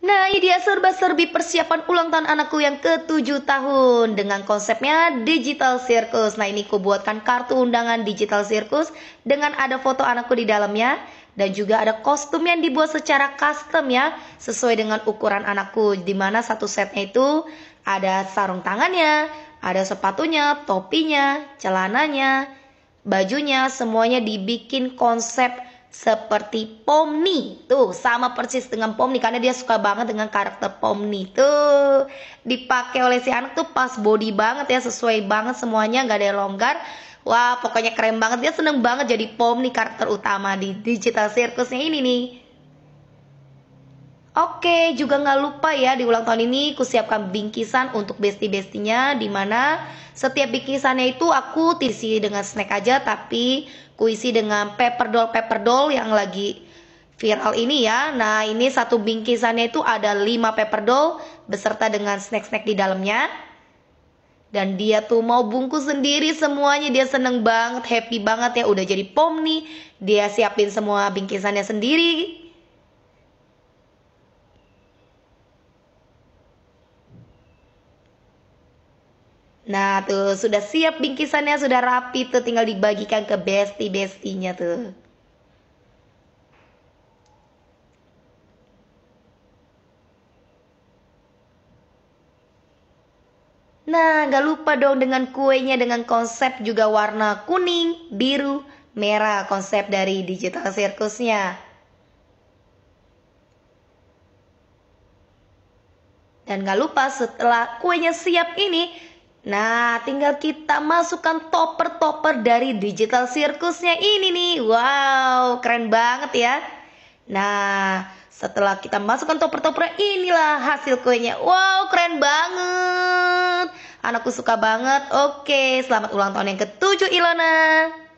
Nah, ini dia serba-serbi persiapan ulang tahun anakku yang ke-7 tahun dengan konsepnya Digital Circus. Nah, ini ku buatkan kartu undangan Digital Circus dengan ada foto anakku di dalamnya dan juga ada kostum yang dibuat secara custom ya sesuai dengan ukuran anakku Dimana satu setnya itu ada sarung tangannya, ada sepatunya, topinya, celananya, bajunya, semuanya dibikin konsep seperti Pomni tuh sama persis dengan Pomni karena dia suka banget dengan karakter Pomni tuh dipakai oleh si anak tuh pas body banget ya sesuai banget semuanya nggak ada yang longgar wah pokoknya keren banget dia seneng banget jadi Pomni karakter utama di digital circusnya ini nih Oke, juga nggak lupa ya di ulang tahun ini aku siapkan bingkisan untuk besti-bestinya mana setiap bingkisannya itu aku isi dengan snack aja tapi ku isi dengan paper doll paper doll yang lagi viral ini ya. Nah, ini satu bingkisannya itu ada 5 paper doll beserta dengan snack-snack di dalamnya. Dan dia tuh mau bungkus sendiri semuanya Dia seneng banget, happy banget ya Udah jadi pom nih Dia siapin semua bingkisannya sendiri Nah tuh sudah siap bingkisannya sudah rapi tuh tinggal dibagikan ke besti bestinya tuh. Nah, gak lupa dong dengan kuenya dengan konsep juga warna kuning, biru, merah konsep dari digital sirkusnya. Dan gak lupa setelah kuenya siap ini, Nah, tinggal kita masukkan topper-topper dari digital sirkusnya ini nih. Wow, keren banget ya. Nah, setelah kita masukkan topper-topper inilah hasil kuenya. Wow, keren banget. Anakku suka banget. Oke, selamat ulang tahun yang ketujuh Ilona.